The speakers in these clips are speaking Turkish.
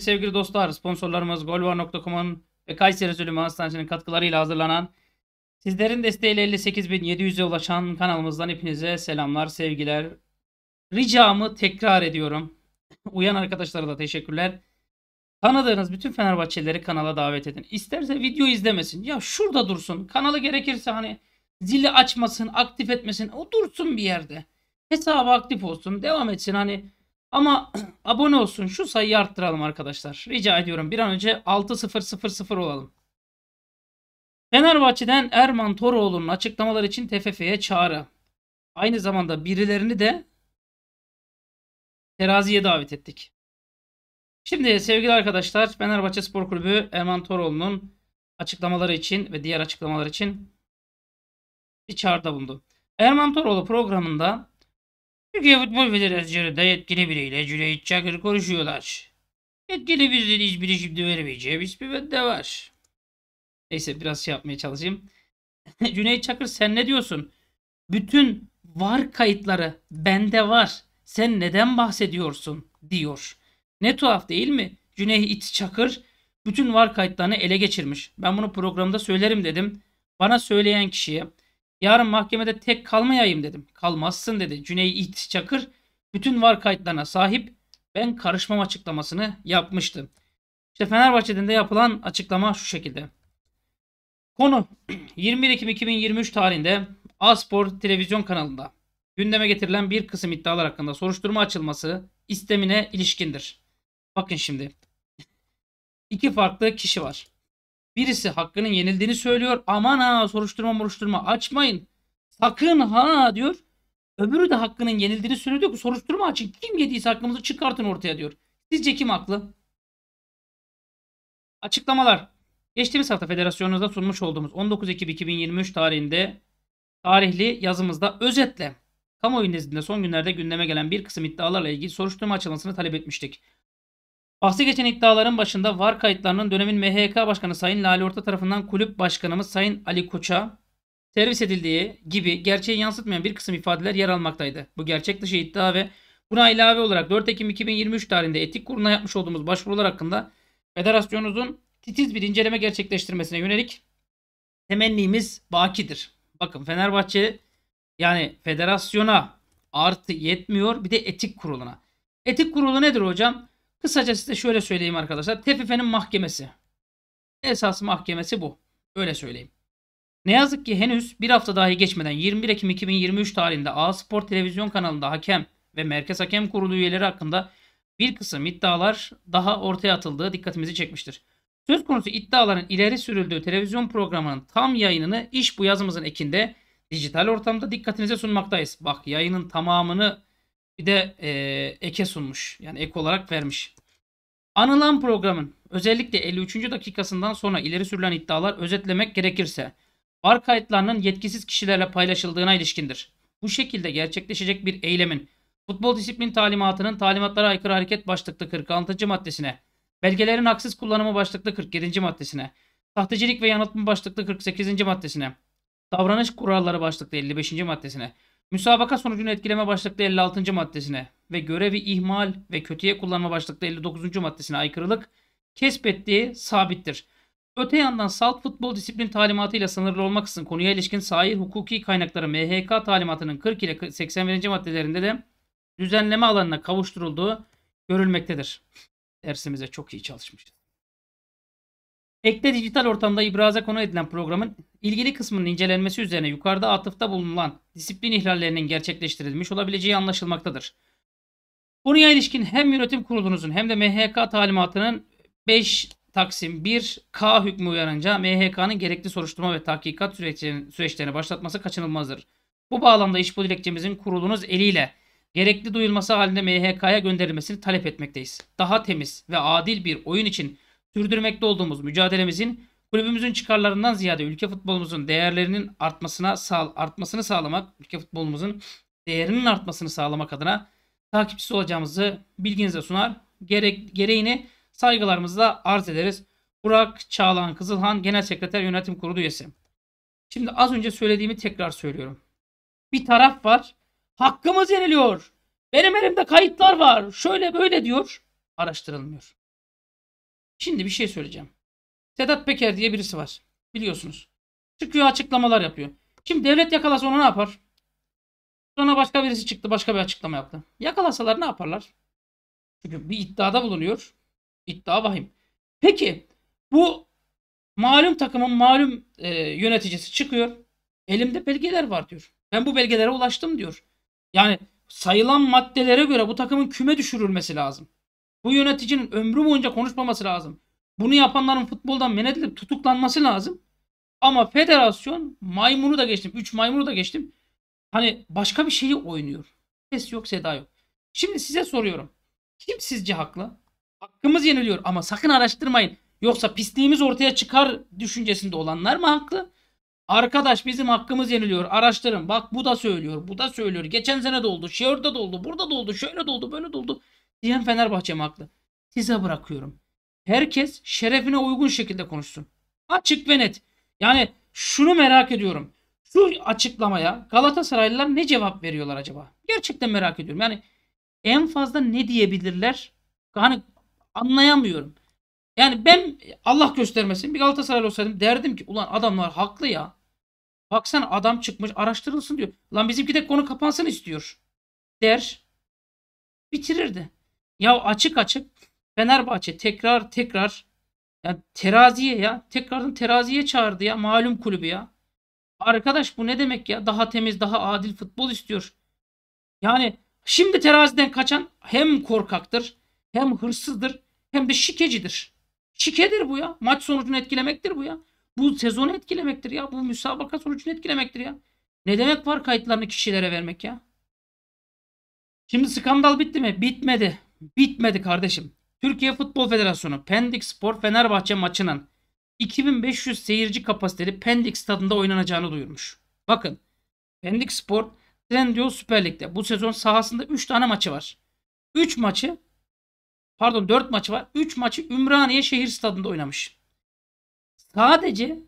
Evet sevgili dostlar sponsorlarımız golvar.com'un ve Kayseri Süleyman Hastanesi'nin katkılarıyla hazırlanan sizlerin desteğiyle 58.700'e ulaşan kanalımızdan hepinize selamlar sevgiler. Ricamı tekrar ediyorum. Uyan arkadaşlara da teşekkürler. Tanıdığınız bütün Fenerbahçelileri kanala davet edin. İsterse video izlemesin. Ya şurada dursun. Kanalı gerekirse hani zili açmasın, aktif etmesin. O dursun bir yerde. Hesabı aktif olsun. Devam etsin. Hani ama abone olsun şu sayıyı arttıralım arkadaşlar. Rica ediyorum bir an önce 6.000 olalım. Fenerbahçe'den Erman Toroğlu'nun açıklamalar için TFF'ye çağrı. Aynı zamanda birilerini de teraziye davet ettik. Şimdi sevgili arkadaşlar Fenerbahçe Spor Kulübü Erman Toroğlu'nun açıklamaları için ve diğer açıklamalar için bir çağrıda bulundu. Erman Toroğlu programında Türkiye Futbol Federasyonu'nda yetkili biriyle Cüneyt Çakır konuşuyorlar. Yetkili bizden hiçbir şimdi veremeyeceğimiz bir madde var. Neyse biraz şey yapmaya çalışayım. Cüneyt Çakır sen ne diyorsun? Bütün var kayıtları bende var. Sen neden bahsediyorsun? diyor. Ne tuhaf değil mi? Cüneyt Çakır bütün var kayıtlarını ele geçirmiş. Ben bunu programda söylerim dedim. Bana söyleyen kişiye Yarın mahkemede tek kalmayayım dedim. Kalmazsın dedi Cüneyt Çakır. Bütün var kayıtlarına sahip ben karışmam açıklamasını yapmıştım. İşte Fenerbahçe'den de yapılan açıklama şu şekilde. Konu 21 Ekim 2023 tarihinde Aspor televizyon kanalında gündeme getirilen bir kısım iddialar hakkında soruşturma açılması istemine ilişkindir. Bakın şimdi. İki farklı kişi var. Birisi hakkının yenildiğini söylüyor. Aman ha soruşturma moruşturma açmayın. Sakın ha diyor. Öbürü de hakkının yenildiğini söylüyor. Diyor soruşturma açın. Kim yediyse hakkımızı çıkartın ortaya diyor. Sizce kim haklı? Açıklamalar. Geçtiğimiz hafta federasyonunuza sunmuş olduğumuz 19 Ekim 2023 tarihinde tarihli yazımızda özetle kamuoyu nezdinde son günlerde gündeme gelen bir kısım iddialarla ilgili soruşturma açılmasını talep etmiştik. Bahsi geçen iddiaların başında VAR kayıtlarının dönemin MHK Başkanı Sayın Lale Orta tarafından kulüp başkanımız Sayın Ali Koç'a servis edildiği gibi gerçeği yansıtmayan bir kısım ifadeler yer almaktaydı. Bu gerçek dışı iddia ve buna ilave olarak 4 Ekim 2023 tarihinde etik kuruluna yapmış olduğumuz başvurular hakkında federasyonunuzun titiz bir inceleme gerçekleştirmesine yönelik temennimiz bakidir. Bakın Fenerbahçe yani federasyona artı yetmiyor bir de etik kuruluna. Etik kurulu nedir hocam? Kısaca size şöyle söyleyeyim arkadaşlar. TFF'nin mahkemesi. Esas mahkemesi bu. Öyle söyleyeyim. Ne yazık ki henüz bir hafta dahi geçmeden 21 Ekim 2023 tarihinde A Spor Televizyon kanalında hakem ve Merkez Hakem Kurulu üyeleri hakkında bir kısım iddialar daha ortaya atıldığı dikkatimizi çekmiştir. Söz konusu iddiaların ileri sürüldüğü televizyon programının tam yayınını iş bu yazımızın ekinde dijital ortamda dikkatinize sunmaktayız. Bak yayının tamamını bir de e, eke sunmuş. Yani ek olarak vermiş. Anılan programın özellikle 53. dakikasından sonra ileri sürülen iddialar özetlemek gerekirse var kayıtlarının yetkisiz kişilerle paylaşıldığına ilişkindir. Bu şekilde gerçekleşecek bir eylemin futbol disiplin talimatının talimatlara aykırı hareket başlıklı 46. maddesine, belgelerin haksız kullanımı başlıklı 47. maddesine, sahtecilik ve yanıltma başlıklı 48. maddesine, davranış kuralları başlıklı 55. maddesine, Müsabaka sonucunu etkileme başlıklı 56. maddesine ve görevi ihmal ve kötüye kullanma başlıklı 59. maddesine aykırılık kesbettiği sabittir. Öte yandan salt futbol disiplin talimatıyla sınırlı olmaksızın konuya ilişkin sahih hukuki kaynakları MHK talimatının 40 ile 81. maddelerinde de düzenleme alanına kavuşturulduğu görülmektedir. Dersimize çok iyi çalışmışız. Ekle, dijital ortamda ibraza konu edilen programın ilgili kısmının incelenmesi üzerine yukarıda atıfta bulunan disiplin ihlallerinin gerçekleştirilmiş olabileceği anlaşılmaktadır. Konuya ilişkin hem yönetim kurulunuzun hem de MHK talimatının 5 Taksim 1 K hükmü uyarınca MHK'nın gerekli soruşturma ve tahkikat süreçlerini, süreçlerini başlatması kaçınılmazdır. Bu bağlamda iş bu dilekçemizin kurulunuz eliyle gerekli duyulması halinde MHK'ya gönderilmesini talep etmekteyiz. Daha temiz ve adil bir oyun için sürdürmekte olduğumuz mücadelemizin Kulübümüzün çıkarlarından ziyade ülke futbolumuzun değerlerinin artmasına sağ, artmasını sağlamak, ülke futbolumuzun değerinin artmasını sağlamak adına takipçisi olacağımızı bilginize sunar. Gerek, gereğini saygılarımızla arz ederiz. Burak Çağlan Kızılhan Genel Sekreter Yönetim Kurulu üyesi. Şimdi az önce söylediğimi tekrar söylüyorum. Bir taraf var. Hakkımız yeniliyor. Benim elimde kayıtlar var. Şöyle böyle diyor. Araştırılmıyor. Şimdi bir şey söyleyeceğim. Sedat Peker diye birisi var. Biliyorsunuz. Çıkıyor açıklamalar yapıyor. Şimdi devlet yakalasa onu ne yapar? Sonra başka birisi çıktı başka bir açıklama yaptı. Yakalasalar ne yaparlar? Çünkü bir iddiada bulunuyor. İddia vahim. Peki bu malum takımın malum e, yöneticisi çıkıyor. Elimde belgeler var diyor. Ben bu belgelere ulaştım diyor. Yani sayılan maddelere göre bu takımın küme düşürülmesi lazım. Bu yöneticinin ömrü boyunca konuşmaması lazım. Bunu yapanların futboldan men edilip tutuklanması lazım. Ama federasyon maymunu da geçtim. 3 maymunu da geçtim. Hani başka bir şeyi oynuyor. Ses yok seda yok. Şimdi size soruyorum. Kim sizce haklı? Hakkımız yeniliyor ama sakın araştırmayın. Yoksa pisliğimiz ortaya çıkar düşüncesinde olanlar mı haklı? Arkadaş bizim hakkımız yeniliyor. Araştırın. Bak bu da söylüyor. Bu da söylüyor. Geçen sene de oldu. Şehirde de oldu. Burada da oldu. Şöyle de oldu. Böyle de oldu. Diyen Fenerbahçe mi haklı? Size bırakıyorum herkes şerefine uygun şekilde konuşsun. Açık ve net. Yani şunu merak ediyorum. Şu açıklamaya Galatasaraylılar ne cevap veriyorlar acaba? Gerçekten merak ediyorum. Yani en fazla ne diyebilirler? Hani anlayamıyorum. Yani ben Allah göstermesin bir Galatasaraylı olsaydım derdim ki ulan adamlar haklı ya. Baksana adam çıkmış araştırılsın diyor. Lan bizimki de konu kapansın istiyor. Der. Bitirirdi. Ya açık açık Fenerbahçe tekrar tekrar ya teraziye ya tekrardan teraziye çağırdı ya malum kulübü ya. Arkadaş bu ne demek ya? Daha temiz, daha adil futbol istiyor. Yani şimdi teraziden kaçan hem korkaktır, hem hırsızdır, hem de şikecidir. Şikedir bu ya. Maç sonucunu etkilemektir bu ya. Bu sezonu etkilemektir ya. Bu müsabaka sonucunu etkilemektir ya. Ne demek var kayıtlarını kişilere vermek ya? Şimdi skandal bitti mi? Bitmedi. Bitmedi kardeşim. Türkiye Futbol Federasyonu Pendik Spor Fenerbahçe maçının 2500 seyirci kapasiteli Pendik stadında oynanacağını duyurmuş. Bakın Pendik Spor Trendyol Süper Lig'de bu sezon sahasında 3 tane maçı var. 3 maçı pardon 4 maçı var. 3 maçı Ümraniye şehir stadında oynamış. Sadece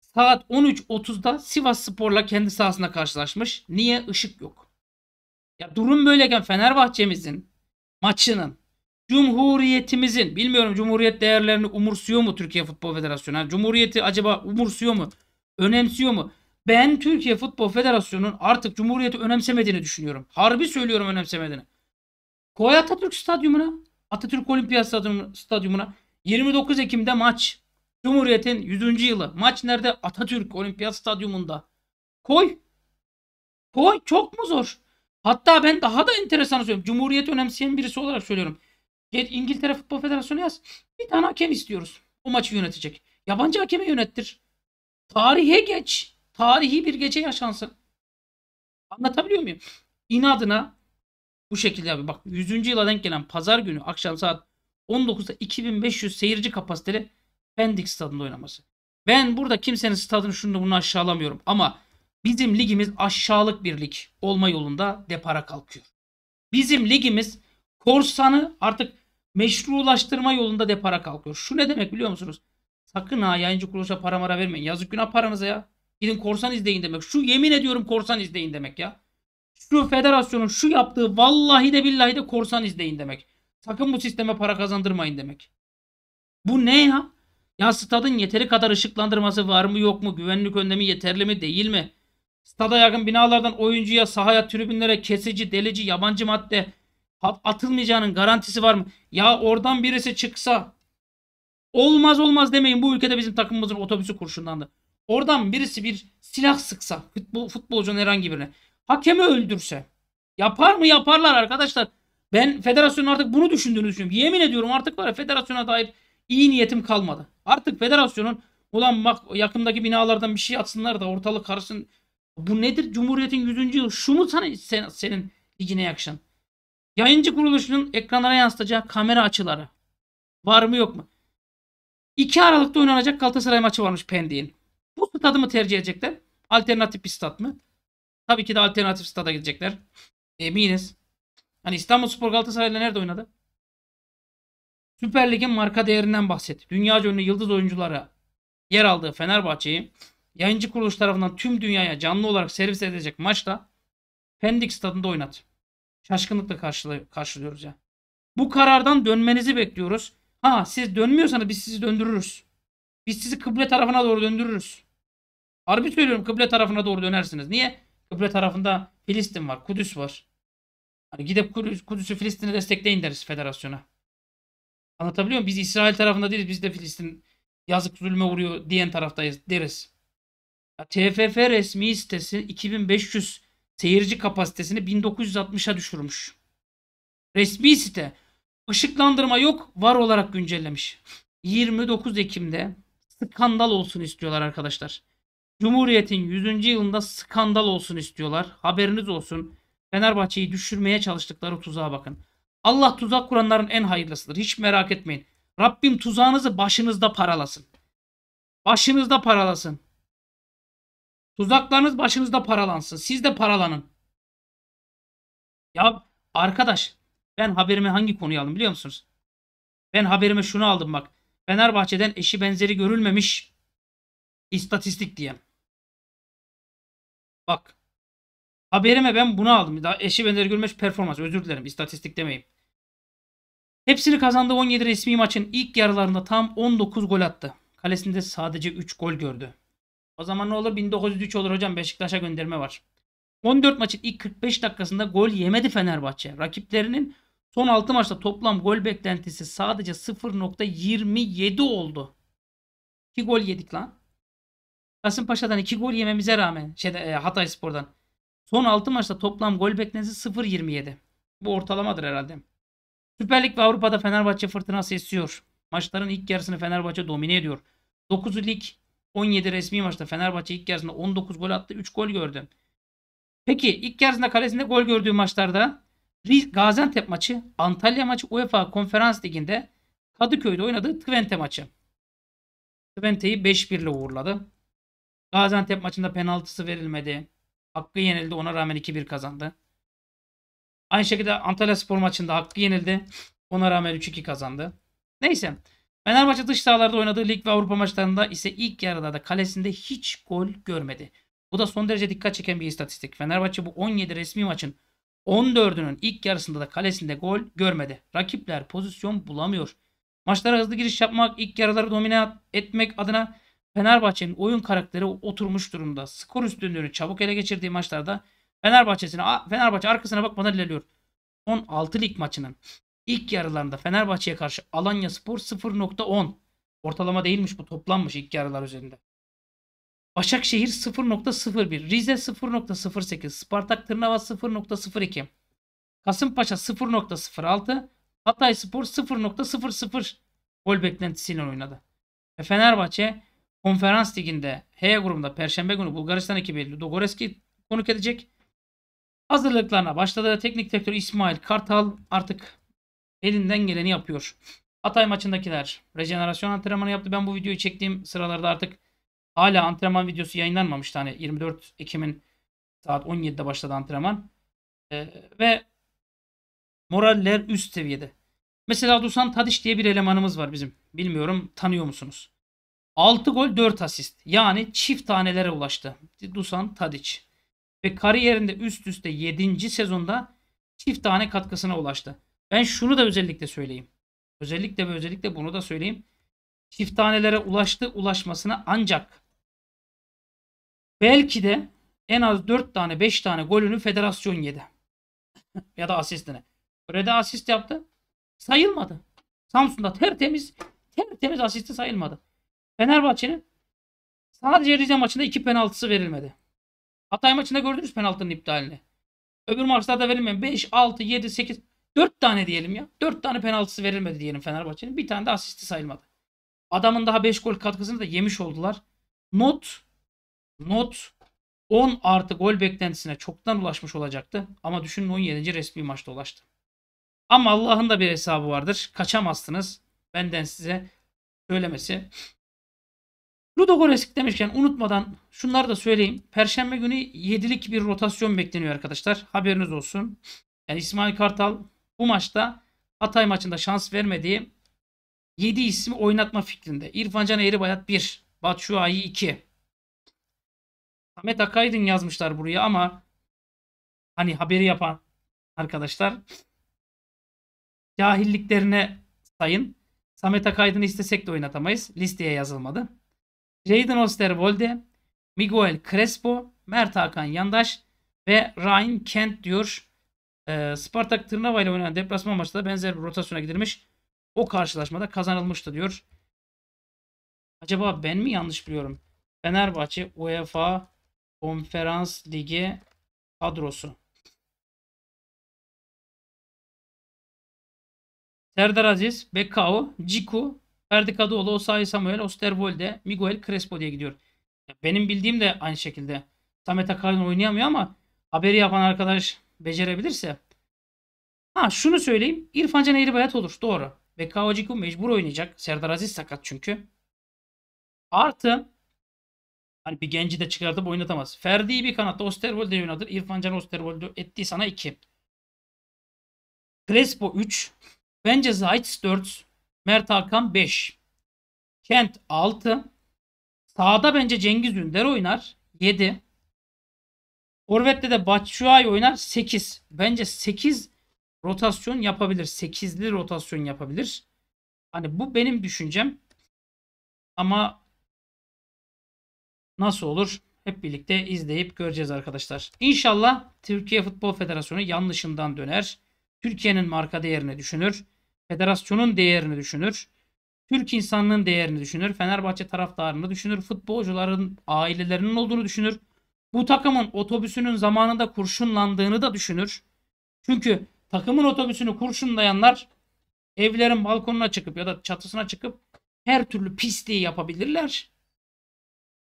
saat 13.30'da Sivas Spor'la kendi sahasında karşılaşmış. Niye? Işık yok. Ya durum böyleyken Fenerbahçe'mizin maçının Cumhuriyetimizin bilmiyorum Cumhuriyet değerlerini umursuyor mu Türkiye Futbol Federasyonu? Yani Cumhuriyeti acaba umursuyor mu? Önemsiyor mu? Ben Türkiye Futbol Federasyonu'nun artık Cumhuriyeti önemsemediğini düşünüyorum. Harbi söylüyorum önemsemediğini. Koy Atatürk Stadyumu'na, Atatürk Olimpiyat Stadyumu'na 29 Ekim'de maç. Cumhuriyet'in 100. yılı. Maç nerede? Atatürk Olimpiyat Stadyumu'nda. Koy. Koy. Çok mu zor? Hatta ben daha da enteresan söylüyorum. Cumhuriyet önemseyen birisi olarak söylüyorum. Geç İngiltere Futbol Federasyonu yaz. Bir tane hakem istiyoruz. O maçı yönetecek. Yabancı hakemi yönettir. Tarihe geç. Tarihi bir gece yaşansın. Anlatabiliyor muyum? İnadına bu şekilde abi. Bak 100. yıla denk gelen pazar günü akşam saat 19'da 2500 seyirci kapasiteli Pendik stadında oynaması. Ben burada kimsenin stadını şunu bunu aşağılamıyorum ama bizim ligimiz aşağılık bir lig olma yolunda depara kalkıyor. Bizim ligimiz Korsan'ı artık meşrulaştırma yolunda depara kalkıyor. Şu ne demek biliyor musunuz? Sakın ha yayıncı kuruluşa para mara vermeyin. Yazık günah paranıza ya. Gidin korsan izleyin demek. Şu yemin ediyorum korsan izleyin demek ya. Şu federasyonun şu yaptığı vallahi de billahi de korsan izleyin demek. Sakın bu sisteme para kazandırmayın demek. Bu ne ya? Ya stadın yeteri kadar ışıklandırması var mı yok mu? Güvenlik önlemi yeterli mi değil mi? Stada yakın binalardan oyuncuya, sahaya, tribünlere kesici, delici, yabancı madde, atılmayacağının garantisi var mı? Ya oradan birisi çıksa olmaz olmaz demeyin bu ülkede bizim takımımızın otobüsü kurşundandı. Oradan birisi bir silah sıksa futbol, futbolcunun herhangi birine hakemi öldürse yapar mı yaparlar arkadaşlar. Ben federasyonun artık bunu düşündüğünü düşünüyorum. Yemin ediyorum artık var ya federasyona dair iyi niyetim kalmadı. Artık federasyonun ulan bak yakındaki binalardan bir şey atsınlar da ortalık karışsın. Bu nedir? Cumhuriyetin 100. yılı. Şu mu sana, sen, senin ligine yakışan? Yayıncı kuruluşunun ekranlara yansıtacağı kamera açıları var mı yok mu? 2 Aralık'ta oynanacak Galatasaray maçı varmış Pendik'in. Bu stadı mı tercih edecekler? Alternatif bir stat mı? Tabii ki de alternatif stada gidecekler. Eminiz. Hani İstanbul Spor Galatasaray'la nerede oynadı? Süper Lig'in marka değerinden bahset. Dünyaca ünlü yıldız oyunculara yer aldığı Fenerbahçe'yi yayıncı kuruluş tarafından tüm dünyaya canlı olarak servis edecek maçta Pendik stadında oynat şaşkınlıkla karşılıyoruz ya. Bu karardan dönmenizi bekliyoruz. Ha siz dönmüyorsanız biz sizi döndürürüz. Biz sizi kıble tarafına doğru döndürürüz. Harbi söylüyorum kıble tarafına doğru dönersiniz. Niye? Kıble tarafında Filistin var, Kudüs var. Hani gidip Kudüs, Kudüs'ü Filistin'e destekleyin deriz federasyona. Anlatabiliyor muyum? Biz İsrail tarafında değiliz. Biz de Filistin yazık zulme uğruyor diyen taraftayız deriz. Ya, TFF resmi sitesi 2500 seyirci kapasitesini 1960'a düşürmüş. Resmi site ışıklandırma yok var olarak güncellemiş. 29 Ekim'de skandal olsun istiyorlar arkadaşlar. Cumhuriyet'in 100. yılında skandal olsun istiyorlar. Haberiniz olsun. Fenerbahçe'yi düşürmeye çalıştıkları tuzağa bakın. Allah tuzak kuranların en hayırlısıdır. Hiç merak etmeyin. Rabbim tuzağınızı başınızda paralasın. Başınızda paralasın. Tuzaklarınız başınızda paralansın. Siz de paralanın. Ya arkadaş ben haberime hangi konuyu aldım biliyor musunuz? Ben haberime şunu aldım bak. Fenerbahçe'den eşi benzeri görülmemiş istatistik diye. Bak. Haberime ben bunu aldım. Daha eşi benzeri görülmemiş performans. Özür dilerim. istatistik demeyeyim. Hepsini kazandı 17 resmi maçın ilk yarılarında tam 19 gol attı. Kalesinde sadece 3 gol gördü. O zaman ne olur? 1903 olur hocam. Beşiktaş'a gönderme var. 14 maçın ilk 45 dakikasında gol yemedi Fenerbahçe. Rakiplerinin son 6 maçta toplam gol beklentisi sadece 0.27 oldu. 2 gol yedik lan. Kasımpaşa'dan 2 gol yememize rağmen şeyde, e, Hatay Spor'dan. Son 6 maçta toplam gol beklentisi 0.27. Bu ortalamadır herhalde. Süper Lig ve Avrupa'da Fenerbahçe fırtına esiyor. Maçların ilk yarısını Fenerbahçe domine ediyor. 9 lig 17 resmi maçta Fenerbahçe ilk yarısında 19 gol attı. 3 gol gördü. Peki ilk yarısında kalesinde gol gördüğü maçlarda Gaziantep maçı, Antalya maçı UEFA Konferans Ligi'nde Kadıköy'de oynadığı Twente maçı. Twente'yi 5-1 ile uğurladı. Gaziantep maçında penaltısı verilmedi. Hakkı yenildi ona rağmen 2-1 kazandı. Aynı şekilde Antalya Spor maçında Hakkı yenildi. Ona rağmen 3-2 kazandı. Neyse. Fenerbahçe dış sahalarda oynadığı lig ve Avrupa maçlarında ise ilk yarılarda kalesinde hiç gol görmedi. Bu da son derece dikkat çeken bir istatistik. Fenerbahçe bu 17 resmi maçın 14'ünün ilk yarısında da kalesinde gol görmedi. Rakipler pozisyon bulamıyor. Maçlara hızlı giriş yapmak, ilk yarıları domine etmek adına Fenerbahçe'nin oyun karakteri oturmuş durumda. Skor üstünlüğünü çabuk ele geçirdiği maçlarda Fenerbahçe'sine Fenerbahçe arkasına bakmadan ilerliyor. Son 6 lig maçının İlk yarılarında Fenerbahçe'ye karşı Alanya Spor 0.10. Ortalama değilmiş bu toplanmış ilk yarılar üzerinde. Başakşehir 0.01, Rize 0.08, Spartak Tırnava 0.02, Kasımpaşa 0.06, Hatay Spor 0.00 gol beklentisiyle oynadı. Ve Fenerbahçe konferans liginde H grubunda Perşembe günü Bulgaristan ekibi Dogoreski konuk edecek. Hazırlıklarına başladı. Teknik direktör İsmail Kartal artık elinden geleni yapıyor. Atay maçındakiler rejenerasyon antrenmanı yaptı. Ben bu videoyu çektiğim sıralarda artık hala antrenman videosu yayınlanmamıştı. Hani 24 Ekim'in saat 17'de başladı antrenman. Ee, ve moraller üst seviyede. Mesela Dusan Tadiş diye bir elemanımız var bizim. Bilmiyorum tanıyor musunuz? 6 gol 4 asist. Yani çift tanelere ulaştı. Dusan Tadiç. Ve kariyerinde üst üste 7. sezonda çift tane katkısına ulaştı. Ben şunu da özellikle söyleyeyim. Özellikle ve özellikle bunu da söyleyeyim. Çift tanelere ulaştı ulaşmasına ancak belki de en az 4 tane 5 tane golünü federasyon yedi. ya da asistine. Öyle asist yaptı. Sayılmadı. Samsun'da tertemiz tertemiz asisti sayılmadı. Fenerbahçe'nin sadece Rize maçında 2 penaltısı verilmedi. Hatay maçında gördünüz penaltının iptalini. Öbür maçlarda verilmeyen 5, 6, 7, 8 4 tane diyelim ya. 4 tane penaltısı verilmedi diyelim Fenerbahçe'nin. Bir tane de asisti sayılmadı. Adamın daha 5 gol katkısını da yemiş oldular. Not not 10 artı gol beklentisine çoktan ulaşmış olacaktı. Ama düşünün 17. resmi maçta ulaştı. Ama Allah'ın da bir hesabı vardır. Kaçamazsınız. Benden size söylemesi. Ludogorets demişken unutmadan şunları da söyleyeyim. Perşembe günü 7'lik bir rotasyon bekleniyor arkadaşlar. Haberiniz olsun. Yani İsmail Kartal bu maçta Hatay maçında şans vermediği 7 ismi oynatma fikrinde. İrfan Can Eğribayat 1. Batu Şuayi 2. Ahmet Akaydın yazmışlar buraya ama hani haberi yapan arkadaşlar cahilliklerine sayın. Samet Akaydın'ı istesek de oynatamayız. Listeye yazılmadı. Jaden Osterwolde, Miguel Crespo, Mert Hakan Yandaş ve Ryan Kent diyor e, Spartak Tırnava ile oynanan deplasman maçta benzer bir rotasyona gidilmiş. O karşılaşmada kazanılmıştı diyor. Acaba ben mi yanlış biliyorum? Fenerbahçe UEFA Konferans Ligi kadrosu. Serdar Aziz, Bekao, Ciku, Ferdi Kadıoğlu, Osayi Samuel, Osterwolde, Miguel Crespo diye gidiyor. Benim bildiğim de aynı şekilde. Samet Akar'ın oynayamıyor ama haberi yapan arkadaş becerebilirse. Ha şunu söyleyeyim. İrfan Can Eğribayat olur. Doğru. Bekao Ciku mecbur oynayacak. Serdar Aziz sakat çünkü. Artı hani bir genci de çıkartıp oynatamaz. Ferdi bir kanatta Osterwold'e oynadır. İrfan Can Osterwold'u ettiği sana 2. Crespo 3. Bence Zayt 4. Mert Hakan 5. Kent 6. Sağda bence Cengiz Ünder oynar. 7. Forvet'te de Batshuayi oynar 8. Bence 8 rotasyon yapabilir. 8'li rotasyon yapabilir. Hani bu benim düşüncem. Ama nasıl olur? Hep birlikte izleyip göreceğiz arkadaşlar. İnşallah Türkiye Futbol Federasyonu yanlışından döner. Türkiye'nin marka değerini düşünür. Federasyonun değerini düşünür. Türk insanlığın değerini düşünür. Fenerbahçe taraftarını düşünür. Futbolcuların ailelerinin olduğunu düşünür. Bu takımın otobüsünün zamanında kurşunlandığını da düşünür. Çünkü takımın otobüsünü kurşunlayanlar evlerin balkonuna çıkıp ya da çatısına çıkıp her türlü pisliği yapabilirler.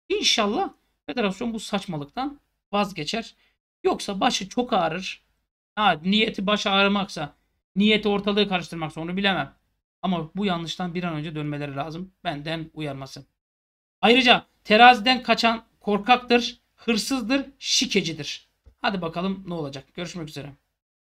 İnşallah federasyon bu saçmalıktan vazgeçer. Yoksa başı çok ağrır. Ha, niyeti baş ağrımaksa, niyeti ortalığı karıştırmaksa onu bilemem. Ama bu yanlıştan bir an önce dönmeleri lazım. Benden uyarması. Ayrıca teraziden kaçan korkaktır hırsızdır, şikecidir. Hadi bakalım ne olacak. Görüşmek üzere.